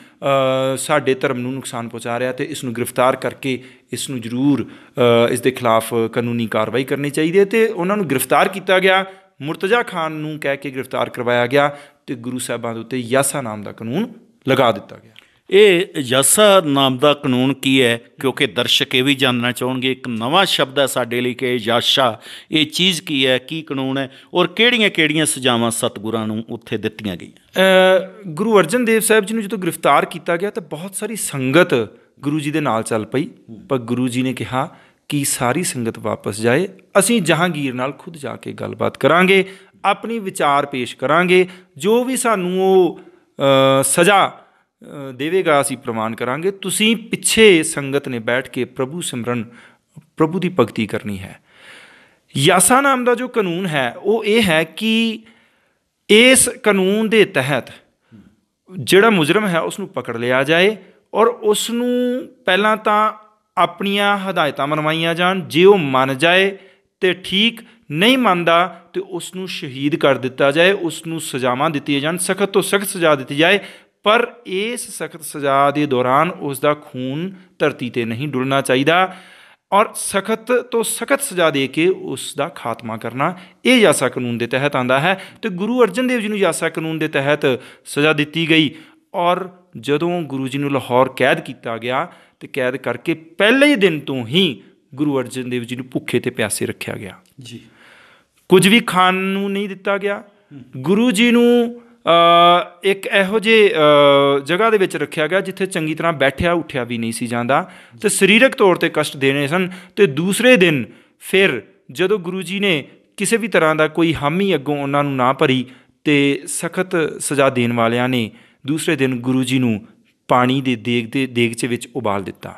ਸਾਡੇ ਧਰਮ ਨੂੰ ਨੁਕਸਾਨ ਪਹੁੰਚਾ ਰਿਹਾ ਤੇ ਇਸ ਨੂੰ ਗ੍ਰਿਫਤਾਰ ਕਰਕੇ ਇਸ ਨੂੰ ਜ਼ਰੂਰ ਇਸ ਦੇ ਖਿਲਾਫ ਕਾਨੂੰਨੀ ਕਾਰਵਾਈ ਕਰਨੀ ਚਾਹੀਦੀ ਹੈ ਤੇ ਉਹਨਾਂ ਨੂੰ ਗ੍ਰਿਫਤਾਰ ਕੀਤਾ ਗਿਆ ਮੁਰਤਜ਼ਾ ਖਾਨ ਨੂੰ ਕਹਿ ਕੇ ਗ੍ਰਿਫਤਾਰ ਕਰਵਾਇਆ ਗਿਆ ਤੇ ਗੁਰੂ ਸਾਹਿਬਾਂ ਦੇ ਉੱਤੇ ਯਾਸਾ ਨਾਮ ਦਾ ਕਾਨੂੰਨ ਲਗਾ ਦਿੱਤਾ ਗਿਆ ਇਹ ਜਸਾ ਨਾਮ ਦਾ ਕਾਨੂੰਨ ਕੀ ਹੈ ਕਿਉਂਕਿ ਦਰਸ਼ਕ ਇਹ ਵੀ ਜਾਣਨਾ ਚਾਹਣਗੇ ਇੱਕ ਨਵਾਂ ਸ਼ਬਦ ਹੈ ਸਾਡੇ ਲਈ ਕਿ ਯਾਸ਼ਾ ਇਹ ਚੀਜ਼ ਕੀ ਹੈ ਕੀ ਕਾਨੂੰਨ ਹੈ ਔਰ ਕਿਹੜੀਆਂ-ਕਿਹੜੀਆਂ ਸਜ਼ਾਵਾਂ ਸਤਗੁਰਾਂ ਨੂੰ ਉੱਥੇ ਦਿੱਤੀਆਂ ਗਈਆਂ ਗੁਰੂ ਅਰਜਨ ਦੇਵ ਸਾਹਿਬ ਜੀ ਨੂੰ ਜਦੋਂ ਗ੍ਰਿਫਤਾਰ ਕੀਤਾ ਗਿਆ ਤਾਂ ਬਹੁਤ ਸਾਰੀ ਸੰਗਤ ਗੁਰੂ ਜੀ ਦੇ ਨਾਲ ਚੱਲ ਪਈ ਪਰ ਗੁਰੂ ਜੀ ਨੇ ਕਿਹਾ ਕਿ ਸਾਰੀ ਸੰਗਤ ਵਾਪਸ ਜਾਏ ਅਸੀਂ ਜਹਾਂਗੀਰ ਨਾਲ ਖੁਦ ਜਾ ਕੇ ਗੱਲਬਾਤ ਕਰਾਂਗੇ ਆਪਣੀ ਵਿਚਾਰ ਪੇਸ਼ ਕਰਾਂਗੇ ਜੋ ਵੀ ਸਾਨੂੰ ਉਹ ਸਜ਼ਾ ਦੇਵੇਗਾ ਅਸੀਂ ਪ੍ਰਮਾਣ ਕਰਾਂਗੇ ਤੁਸੀਂ ਪਿੱਛੇ ਸੰਗਤ ਨੇ ਬੈਠ ਕੇ ਪ੍ਰਭੂ ਸਿਮਰਨ ਪ੍ਰਭੂ ਦੀ ਭਗਤੀ ਕਰਨੀ ਹੈ ਯਾਸਾ ਨਾਮ ਦਾ ਜੋ ਕਾਨੂੰਨ ਹੈ ਉਹ ਇਹ ਹੈ ਕਿ ਇਸ ਕਾਨੂੰਨ ਦੇ ਤਹਿਤ ਜਿਹੜਾ ਮੁਜਰਮ ਹੈ ਉਸ ਨੂੰ ਪਕੜ ਲਿਆ ਜਾਏ ਔਰ ਉਸ ਨੂੰ ਪਹਿਲਾਂ ਤਾਂ ਆਪਣੀਆਂ ਹਦਾਇਤਾਂ ਮਨਵਾਈਆਂ ਜਾਣ ਜੇ ਉਹ ਮੰਨ ਜਾਏ ਤੇ ਠੀਕ ਨਹੀਂ ਮੰਨਦਾ ਤੇ ਉਸ ਨੂੰ ਸ਼ਹੀਦ ਕਰ ਦਿੱਤਾ ਜਾਏ ਉਸ ਨੂੰ ਸਜ਼ਾਵਾਂ ਦਿੱਤੀਆਂ ਜਾਣ ਸਖਤ ਤੋਂ ਸਖਤ ਸਜ਼ਾ ਦਿੱਤੀ ਜਾਏ ਪਰ ਇਸ ਸਖਤ ਸਜ਼ਾ ਦੇ ਦੌਰਾਨ ਉਸ ਦਾ ਖੂਨ ਧਰਤੀ ਤੇ ਨਹੀਂ ਡੁੱਲਣਾ ਚਾਹੀਦਾ ਔਰ ਸਖਤ ਤੋਂ ਸਖਤ ਸਜ਼ਾ ਦੇ ਕੇ ਉਸ ਦਾ ਖਾਤਮਾ ਕਰਨਾ ਇਹ ਯਾਸਾ ਕਾਨੂੰਨ ਦੇ ਤਹਿਤ ਆਂਦਾ ਹੈ ਤੇ ਗੁਰੂ ਅਰਜਨ ਦੇਵ ਜੀ ਨੂੰ ਯਾਸਾ ਕਾਨੂੰਨ ਦੇ ਤਹਿਤ ਸਜ਼ਾ ਦਿੱਤੀ ਗਈ ਔਰ ਜਦੋਂ ਗੁਰੂ ਜੀ ਨੂੰ ਲਾਹੌਰ ਕੈਦ ਕੀਤਾ ਗਿਆ ਤੇ ਕੈਦ ਕਰਕੇ ਪਹਿਲੇ ਹੀ ਦਿਨ ਤੋਂ ਹੀ ਗੁਰੂ ਅਰਜਨ ਦੇਵ ਜੀ ਨੂੰ ਭੁੱਖੇ ਤੇ ਪਿਆਸੇ ਰੱਖਿਆ ਗਿਆ ਜੀ ਕੁਝ ਵੀ ਖਾਣ ਨੂੰ ਨਹੀਂ ਦਿੱਤਾ ਗਿਆ ਗੁਰੂ ਜੀ ਨੂੰ ਇੱਕ ਇਹੋ ਜਿਹੇ ਜਗ੍ਹਾ ਦੇ ਵਿੱਚ ਰੱਖਿਆ ਗਿਆ ਜਿੱਥੇ ਚੰਗੀ ਤਰ੍ਹਾਂ ਬੈਠਿਆ ਉੱਠਿਆ ਵੀ ਨਹੀਂ ਸੀ ਜਾਂਦਾ ਤੇ ਸਰੀਰਕ ਤੌਰ ਤੇ ਕਸ਼ਟ ਦੇਣੇ ਸਨ ਤੇ ਦੂਸਰੇ ਦਿਨ ਫਿਰ ਜਦੋਂ ਗੁਰੂ ਜੀ ਨੇ ਕਿਸੇ ਵੀ ਤਰ੍ਹਾਂ ਦਾ ਕੋਈ ਹਾਮੀ ਅੱਗੋਂ ਉਹਨਾਂ ਨੂੰ ਨਾ ਭਰੀ ਤੇ ਸਖਤ ਸਜ਼ਾ ਦੇਣ ਵਾਲਿਆਂ ਨੇ ਦੂਸਰੇ ਦਿਨ ਗੁਰੂ ਜੀ ਨੂੰ ਪਾਣੀ ਦੇ ਦੇਗ ਦੇ ਦੇਗ 'ਚ ਵਿੱਚ ਉਬਾਲ ਦਿੱਤਾ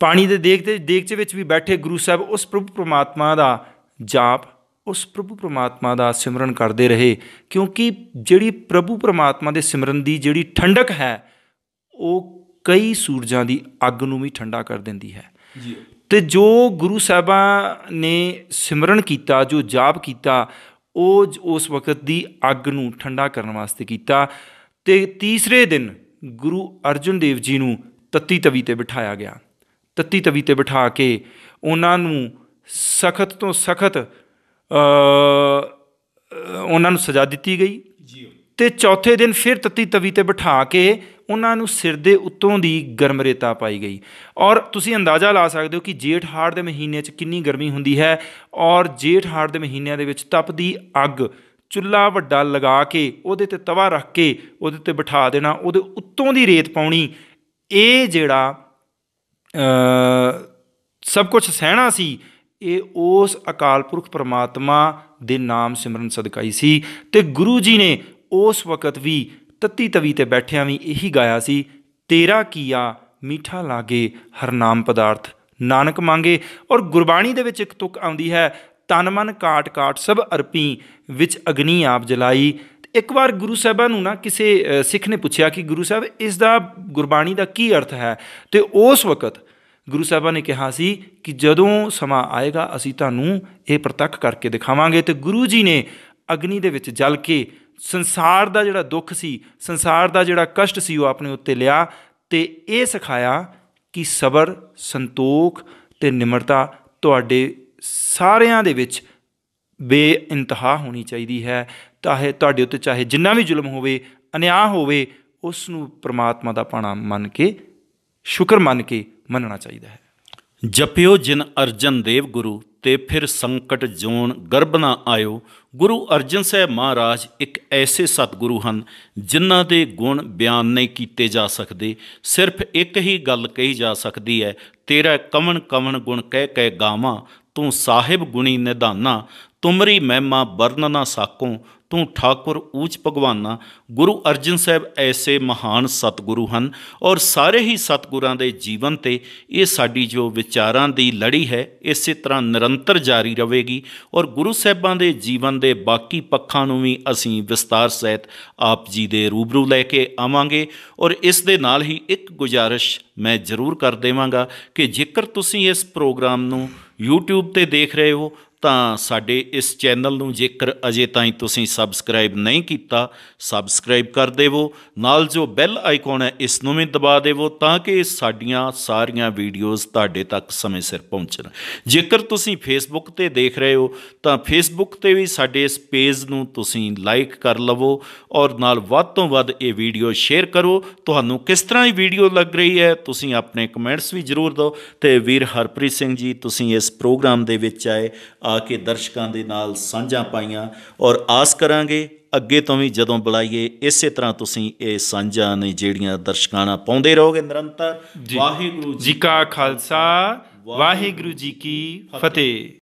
ਪਾਣੀ ਦੇ ਦੇਗ ਦੇ ਦੇਗ 'ਚ ਵਿੱਚ ਵੀ ਬੈਠੇ ਗੁਰੂ ਸਾਹਿਬ ਉਸ ਪ੍ਰਭ ਪ੍ਰਮਾਤਮਾ ਦਾ ਜਾਪ ਉਸ ਪ੍ਰਭੂ ਪ੍ਰਮਾਤਮਾ ਦਾ ਸਿਮਰਨ ਕਰਦੇ ਰਹੇ ਕਿਉਂਕਿ ਜਿਹੜੀ ਪ੍ਰਭੂ ਪ੍ਰਮਾਤਮਾ ਦੇ ਸਿਮਰਨ ਦੀ ਜਿਹੜੀ ਠੰਡਕ ਹੈ ਉਹ ਕਈ ਸੂਰਜਾਂ ਦੀ ਅੱਗ ਨੂੰ ਵੀ ਠੰਡਾ ਕਰ ਦਿੰਦੀ ਹੈ ਜੀ ਤੇ ਜੋ ਗੁਰੂ ਸਾਹਿਬਾਂ ਨੇ ਸਿਮਰਨ ਕੀਤਾ ਜੋ ਜਾਪ ਕੀਤਾ ਉਹ ਉਸ ਵਕਤ ਦੀ ਅੱਗ ਨੂੰ ਠੰਡਾ ਕਰਨ ਵਾਸਤੇ ਕੀਤਾ ਤੇ ਤੀਸਰੇ ਦਿਨ ਗੁਰੂ ਅਰਜਨ ਦੇਵ ਜੀ ਨੂੰ ਤਤੀ ਤਵੀ ਤੇ ਬਿਠਾਇਆ ਗਿਆ ਤਤੀ ਤਵੀ ਤੇ ਬਿਠਾ ਕੇ ਉਹਨਾਂ ਨੂੰ ਸਖਤ ਤੋਂ ਸਖਤ ਉਹਨਾਂ ਨੂੰ ਸਜ਼ਾ ਦਿੱਤੀ ਗਈ ਜੀ ਤੇ ਚੌਥੇ ਦਿਨ ਫਿਰ ਤਤੀ ਤਵੀ ਤੇ ਬਿਠਾ ਕੇ ਉਹਨਾਂ ਨੂੰ ਸਿਰ ਦੇ ਉੱਤੋਂ ਦੀ ਗਰਮ ਰੇਤਾ ਪਾਈ ਗਈ ਔਰ ਤੁਸੀਂ ਅੰਦਾਜ਼ਾ ਲਾ ਸਕਦੇ ਹੋ ਕਿ ਜੇਠ ਹਾੜ ਦੇ ਮਹੀਨੇ 'ਚ ਕਿੰਨੀ ਗਰਮੀ ਹੁੰਦੀ ਹੈ ਔਰ ਜੇਠ ਹਾੜ ਦੇ ਮਹੀਨਿਆਂ ਦੇ ਵਿੱਚ ਤਪਦੀ ਅੱਗ ਚੁੱਲਾ ਵੱਡਾ ਲਗਾ ਕੇ ਉਹਦੇ ਤੇ ਤਵਾ ਰੱਖ ਕੇ ਉਹਦੇ ਤੇ ਬਿਠਾ ਦੇਣਾ ਉਹਦੇ ਉੱਤੋਂ ਦੀ ਰੇਤ ਪਾਉਣੀ ਇਹ ਜਿਹੜਾ ਸਭ ਕੁਝ ਸਹਿਣਾ ਸੀ ਇਹ ਉਸ ਅਕਾਲ ਪੁਰਖ ਪ੍ਰਮਾਤਮਾ ਦੇ ਨਾਮ ਸਿਮਰਨ ਸਦਕਾ ਹੀ ਸੀ ਤੇ ਗੁਰੂ ਜੀ ਨੇ ਉਸ ਵਕਤ ਵੀ ਤਤੀ ਤਵੀ ਤੇ ਬੈਠਿਆਂ ਵੀ ਇਹੀ ਗਾਇਆ ਸੀ ਤੇਰਾ ਕੀਆ ਮਿੱਠਾ ਲਾਗੇ ਹਰ ਨਾਮ ਪਦਾਰਥ ਨਾਨਕ ਮੰਗੇ ਔਰ ਗੁਰਬਾਣੀ ਦੇ ਵਿੱਚ ਇੱਕ ਤੁਕ ਆਉਂਦੀ ਹੈ ਤਨ ਮਨ ਕਾਟ ਕਾਟ ਸਭ ਅਰਪੀ ਵਿੱਚ ਅਗਨੀ ਆਪ ਜਲਾਈ ਇੱਕ ਵਾਰ ਗੁਰੂ ਸਾਹਿਬਾਂ ਨੂੰ ਨਾ ਕਿਸੇ ਸਿੱਖ ਨੇ ਪੁੱਛਿਆ ਕਿ ਗੁਰੂ ਸਾਹਿਬ ਇਸ ਦਾ ਗੁਰਬਾਣੀ ਦਾ ਕੀ ਅਰਥ ਹੈ ਤੇ ਉਸ ਵਕਤ ਗੁਰੂ ਸਾਹਿਬਾਂ ਨੇ ਕਿਹਾ ਸੀ ਕਿ ਜਦੋਂ ਸਮਾਂ ਆਏਗਾ ਅਸੀਂ ਤੁਹਾਨੂੰ ਇਹ ਪ੍ਰਤੱਖ ਕਰਕੇ ਦਿਖਾਵਾਂਗੇ ਤੇ ਗੁਰੂ ਜੀ ਨੇ ਅਗਨੀ ਦੇ ਵਿੱਚ ਜਲ ਕੇ ਸੰਸਾਰ ਦਾ ਜਿਹੜਾ ਦੁੱਖ ਸੀ ਸੰਸਾਰ ਦਾ ਜਿਹੜਾ ਕਸ਼ਟ ਸੀ ਉਹ ਆਪਣੇ ਉੱਤੇ ਲਿਆ ਤੇ ਇਹ ਸਿਖਾਇਆ ਕਿ ਸਬਰ ਸੰਤੋਖ ਤੇ ਨਿਮਰਤਾ ਤੁਹਾਡੇ ਸਾਰਿਆਂ ਦੇ ਵਿੱਚ ਬੇਇੰਤਹਾ ਹੋਣੀ ਚਾਹੀਦੀ ਹੈ ਚਾਹੇ ਤੁਹਾਡੇ ਉੱਤੇ ਚਾਹੇ ਜਿੰਨਾ ਵੀ ਜ਼ੁਲਮ ਹੋਵੇ ਅਨਿਆਂ ਹੋਵੇ ਉਸ ਨੂੰ ਪ੍ਰਮਾਤਮਾ ਦਾ ਪਾਣਾ ਮੰਨ ਕੇ ਸ਼ੁਕਰ ਮੰਨ ਕੇ ਮੰਨਣਾ ਚਾਹੀਦਾ ਹੈ ਜਪਿਓ ਜਿਨ ਅਰਜਨ ਦੇਵ ਗੁਰੂ ਤੇ ਫਿਰ ਸੰਕਟ ਜੋਨ ਗਰਭ ਨਾ ਆਇਓ ਗੁਰੂ ਅਰਜਨ ਸਾਹਿਬ ਮਹਾਰਾਜ ਇੱਕ ਐਸੇ ਸਤਿਗੁਰੂ ਹਨ ਜਿਨ੍ਹਾਂ ਦੇ ਗੁਣ ਬਿਆਨ ਨਹੀਂ ਕੀਤੇ ਜਾ ਸਕਦੇ ਸਿਰਫ ਇੱਕ ਹੀ ਗੱਲ ਕਹੀ ਜਾ ਸਕਦੀ ਹੈ ਤੇਰਾ ਕਮਣ ਕਮਣ ਗੁਣ ਕਹਿ ਕਹਿ ਗਾਵਾਂ ਤੂੰ ਸਾਹਿਬ ਗੁਣੀ ਨਿਧਾਨਾ ਤੁਮਰੀ ਮਹਿਮਾ ਵਰਨਨਾ ਸਾਕੋਂ ਤੂੰ ਠਾਕੁਰ ਊਚ ਭਗਵਾਨਾ ਗੁਰੂ ਅਰਜਨ ਸਾਹਿਬ ਐਸੇ ਮਹਾਨ ਸਤਿਗੁਰੂ ਹਨ ਔਰ ਸਾਰੇ ਹੀ ਸਤਿਗੁਰਾਂ ਦੇ ਜੀਵਨ ਤੇ ਇਹ ਸਾਡੀ ਜੋ ਵਿਚਾਰਾਂ ਦੀ ਲੜੀ ਹੈ ਇਸੇ ਤਰ੍ਹਾਂ ਨਿਰੰਤਰ ਜਾਰੀ ਰਹੇਗੀ ਔਰ ਗੁਰੂ ਸਾਹਿਬਾਂ ਦੇ ਜੀਵਨ ਦੇ ਬਾਕੀ ਪੱਖਾਂ ਨੂੰ ਵੀ ਅਸੀਂ ਵਿਸਤਾਰ ਸਹਿਤ ਆਪ ਜੀ ਦੇ ਰੂਬਰੂ ਲੈ ਕੇ ਆਵਾਂਗੇ ਔਰ ਇਸ ਦੇ ਨਾਲ ਹੀ ਇੱਕ ਗੁਜਾਰਿਸ਼ ਮੈਂ ਜ਼ਰੂਰ ਕਰ ਦੇਵਾਂਗਾ ਕਿ ਜੇਕਰ ਤੁਸੀਂ ਇਸ ਪ੍ਰੋਗਰਾਮ ਨੂੰ YouTube ਤੇ ਦੇਖ ਰਹੇ ਹੋ ਤਾਂ ਸਾਡੇ ਇਸ ਚੈਨਲ ਨੂੰ ਜੇਕਰ ਅਜੇ ਤਾਈਂ ਤੁਸੀਂ ਸਬਸਕ੍ਰਾਈਬ ਨਹੀਂ ਕੀਤਾ ਸਬਸਕ੍ਰਾਈਬ ਕਰ ਦੇਵੋ ਨਾਲ ਜੋ ਬੈਲ ਆਈਕਨ ਹੈ ਇਸ ਨੂੰ ਵੀ ਦਬਾ ਦੇਵੋ ਤਾਂ ਕਿ ਸਾਡੀਆਂ ਸਾਰੀਆਂ ਵੀਡੀਓਜ਼ ਤੁਹਾਡੇ ਤੱਕ ਸਮੇਂ ਸਿਰ ਪਹੁੰਚਣ ਜੇਕਰ ਤੁਸੀਂ ਫੇਸਬੁੱਕ ਤੇ ਦੇਖ ਰਹੇ ਹੋ ਤਾਂ ਫੇਸਬੁੱਕ ਤੇ ਵੀ ਸਾਡੇ ਇਸ ਪੇਜ ਨੂੰ ਤੁਸੀਂ ਲਾਈਕ ਕਰ ਲਵੋ ਔਰ ਨਾਲ ਵੱਧ ਤੋਂ ਵੱਧ ਇਹ ਵੀਡੀਓ ਸ਼ੇਅਰ ਕਰੋ ਤੁਹਾਨੂੰ ਕਿਸ ਤਰ੍ਹਾਂ ਦੀ ਵੀਡੀਓ ਲੱਗ ਰਹੀ ਹੈ ਤੁਸੀਂ ਆਪਣੇ ਕਮੈਂਟਸ ਵੀ ਜ਼ਰੂਰ ਦਿਓ ਤੇ ਵੀਰ ਹਰਪ੍ਰੀਤ ਸਿੰਘ ਜੀ ਤੁਸੀਂ ਇਸ ਪ੍ਰੋਗਰਾਮ ਦੇ ਵਿੱਚ ਆਏ ਆ ਕੇ ਦਰਸ਼ਕਾਂ ਦੇ ਨਾਲ ਸਾਂਝਾਂ ਪਾਈਆਂ ਔਰ ਆਸ ਕਰਾਂਗੇ ਅੱਗੇ ਤੋਂ ਵੀ ਜਦੋਂ ਬੁਲਾਈਏ ਇਸੇ ਤਰ੍ਹਾਂ ਤੁਸੀਂ ਇਹ ਸਾਂਝਾਂ ਨੇ ਜਿਹੜੀਆਂ ਦਰਸ਼ਕਾਂ ਨਾਲ ਪਾਉਂਦੇ ਰਹੋਗੇ ਨਿਰੰਤਰ ਵਾਹਿਗੁਰੂ ਜੀ ਕਾ ਖਾਲਸਾ ਵਾਹਿਗੁਰੂ ਜੀ ਕੀ ਫਤਿਹ